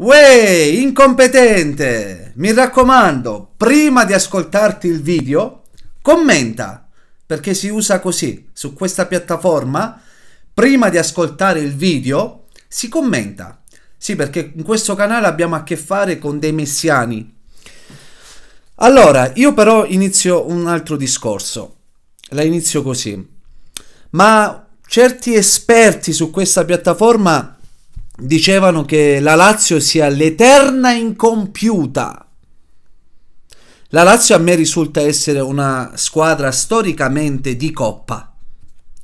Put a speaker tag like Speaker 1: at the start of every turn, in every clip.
Speaker 1: Uè, incompetente! Mi raccomando, prima di ascoltarti il video, commenta, perché si usa così su questa piattaforma, prima di ascoltare il video si commenta. Sì, perché in questo canale abbiamo a che fare con dei messiani. Allora, io però inizio un altro discorso. La inizio così. Ma certi esperti su questa piattaforma dicevano che la Lazio sia l'eterna incompiuta. La Lazio a me risulta essere una squadra storicamente di coppa.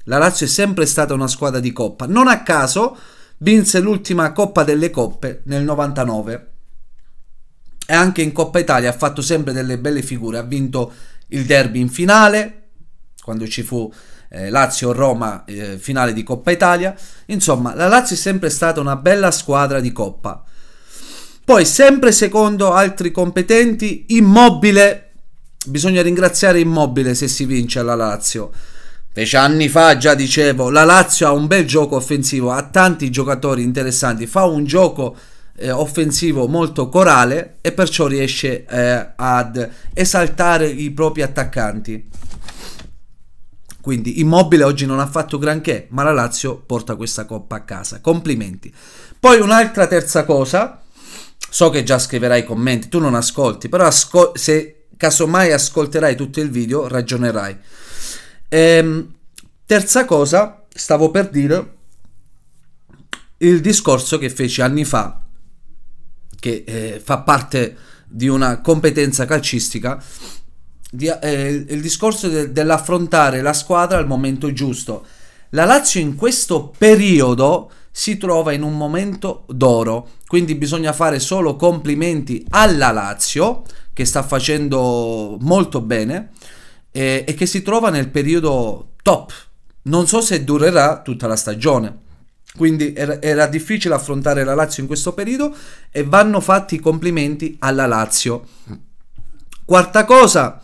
Speaker 1: La Lazio è sempre stata una squadra di coppa. Non a caso vinse l'ultima Coppa delle Coppe nel 99. E anche in Coppa Italia ha fatto sempre delle belle figure. Ha vinto il derby in finale, quando ci fu eh, Lazio-Roma eh, finale di Coppa Italia. Insomma, la Lazio è sempre stata una bella squadra di Coppa. Poi, sempre secondo altri competenti, Immobile, bisogna ringraziare Immobile se si vince alla Lazio. Fece anni fa, già dicevo, la Lazio ha un bel gioco offensivo, ha tanti giocatori interessanti, fa un gioco eh, offensivo molto corale e perciò riesce eh, ad esaltare i propri attaccanti. Quindi Immobile oggi non ha fatto granché, ma la Lazio porta questa coppa a casa. Complimenti. Poi un'altra terza cosa, so che già scriverai i commenti, tu non ascolti, però ascol se casomai ascolterai tutto il video ragionerai. Ehm, terza cosa, stavo per dire il discorso che feci anni fa, che eh, fa parte di una competenza calcistica di, eh, il discorso de, dell'affrontare la squadra al momento giusto. La Lazio in questo periodo si trova in un momento d'oro, quindi bisogna fare solo complimenti alla Lazio che sta facendo molto bene eh, e che si trova nel periodo top. Non so se durerà tutta la stagione. Quindi era, era, difficile affrontare la Lazio in questo periodo e vanno fatti i complimenti alla Lazio. Quarta cosa,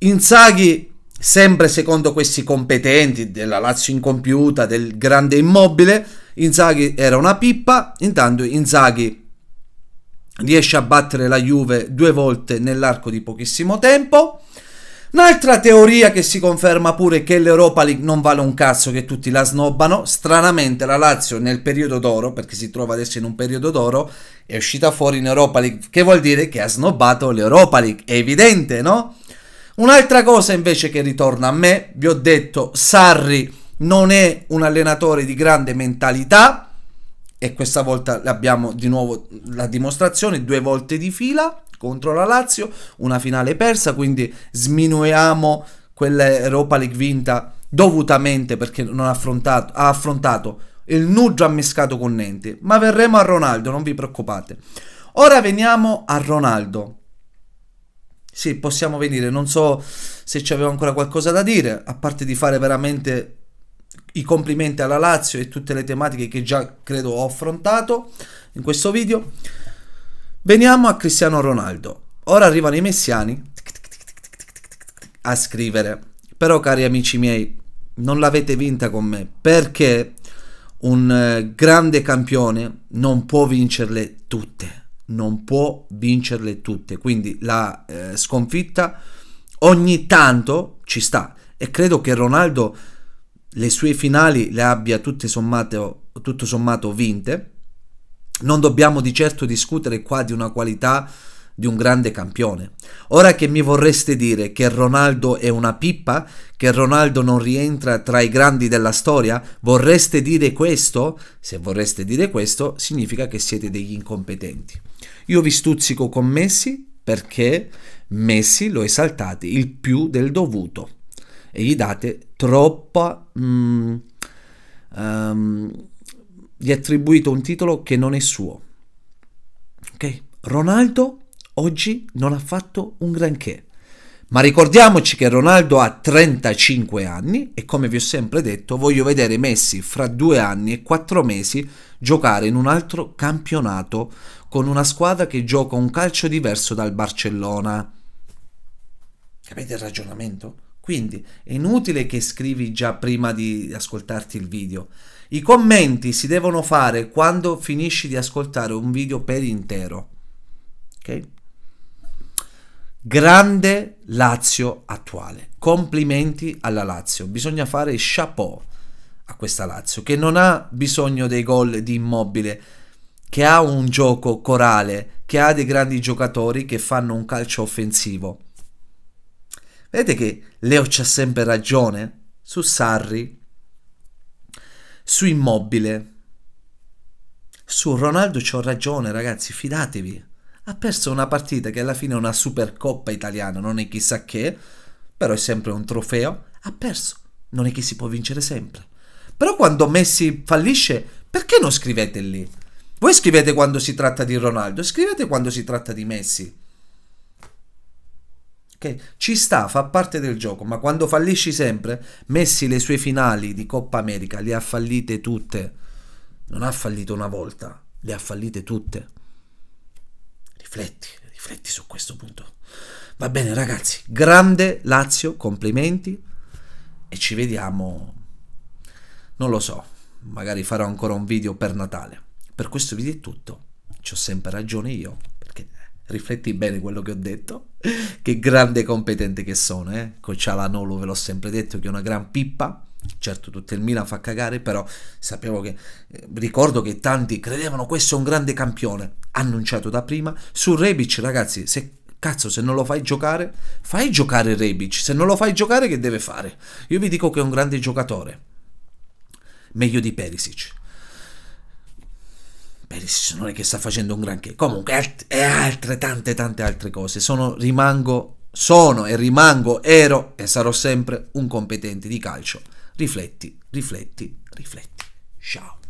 Speaker 1: Inzaghi, sempre secondo questi competenti della Lazio incompiuta, del grande immobile, Inzaghi era una pippa, intanto Inzaghi riesce a battere la Juve due volte nell'arco di pochissimo tempo. Un'altra teoria che si conferma pure è che l'Europa League non vale un cazzo, che tutti la snobbano. Stranamente la Lazio nel periodo d'oro, perché si trova adesso in un periodo d'oro, è uscita fuori in Europa League, che vuol dire che ha snobbato l'Europa League. È evidente, no? Un'altra cosa invece che ritorna a me, vi ho detto, Sarri non è un allenatore di grande mentalità e questa volta abbiamo di nuovo la dimostrazione, due volte di fila contro la Lazio, una finale persa, quindi sminuiamo quell'Europa League vinta dovutamente perché non ha affrontato, ha affrontato il nuggio ammiscato con Nenti, ma verremo a Ronaldo, non vi preoccupate. Ora veniamo a Ronaldo sì, possiamo venire. Non so se ci avevo ancora qualcosa da dire, a parte di fare veramente i complimenti alla Lazio e tutte le tematiche che già credo ho affrontato in questo video. Veniamo a Cristiano Ronaldo. Ora arrivano i messiani a scrivere. Però cari amici miei, non l'avete vinta con me perché un eh, grande campione non può vincerle tutte non può vincerle tutte, quindi la eh, sconfitta ogni tanto ci sta e credo che Ronaldo le sue finali le abbia tutte sommate, tutto sommato vinte. Non dobbiamo di certo discutere qua di una qualità di un grande campione. Ora che mi vorreste dire che Ronaldo è una pippa, che Ronaldo non rientra tra i grandi della storia, vorreste dire questo? Se vorreste dire questo, significa che siete degli incompetenti. Io vi stuzzico con Messi perché Messi lo esaltate il più del dovuto e gli date troppa... Mm, um, gli attribuite un titolo che non è suo. Ok? Ronaldo oggi non ha fatto un granché. Ma ricordiamoci che Ronaldo ha 35 anni e come vi ho sempre detto voglio vedere Messi fra due anni e quattro mesi giocare in un altro campionato con una squadra che gioca un calcio diverso dal Barcellona. Capite il ragionamento? Quindi è inutile che scrivi già prima di ascoltarti il video. I commenti si devono fare quando finisci di ascoltare un video per intero. Ok? Grande Lazio attuale. Complimenti alla Lazio. Bisogna fare chapeau a questa Lazio che non ha bisogno dei gol di immobile, che ha un gioco corale, che ha dei grandi giocatori che fanno un calcio offensivo. Vedete che Leo c'ha sempre ragione su Sarri, su Immobile, su Ronaldo c'ho ragione ragazzi, fidatevi ha perso una partita che alla fine è una supercoppa italiana, non è chissà che, però è sempre un trofeo, ha perso, non è che si può vincere sempre. Però quando Messi fallisce, perché non scrivete lì? Voi scrivete quando si tratta di Ronaldo, scrivete quando si tratta di Messi. Okay. Ci sta, fa parte del gioco, ma quando fallisci sempre, Messi le sue finali di Coppa America le ha fallite tutte. Non ha fallito una volta, le ha fallite tutte. Rifletti, rifletti su questo punto. Va bene ragazzi, grande Lazio, complimenti e ci vediamo, non lo so, magari farò ancora un video per Natale. Per questo video è tutto, ci ho sempre ragione io, perché rifletti bene quello che ho detto, che grande e competente che sono, eh? Coach Alanolo ve l'ho sempre detto che è una gran pippa Certo, tutto il Milan fa cagare, però sapevo che eh, ricordo che tanti credevano questo è un grande campione, annunciato da prima. Su Rebic, ragazzi, se cazzo, se non lo fai giocare, fai giocare Rebic. Se non lo fai giocare, che deve fare? Io vi dico che è un grande giocatore, meglio di Perisic. Perisic non è che sta facendo un granché, comunque, è altre, tante, tante altre cose. Sono, rimango, sono e rimango, ero e sarò sempre un competente di calcio. Rifletti, rifletti, rifletti. Ciao.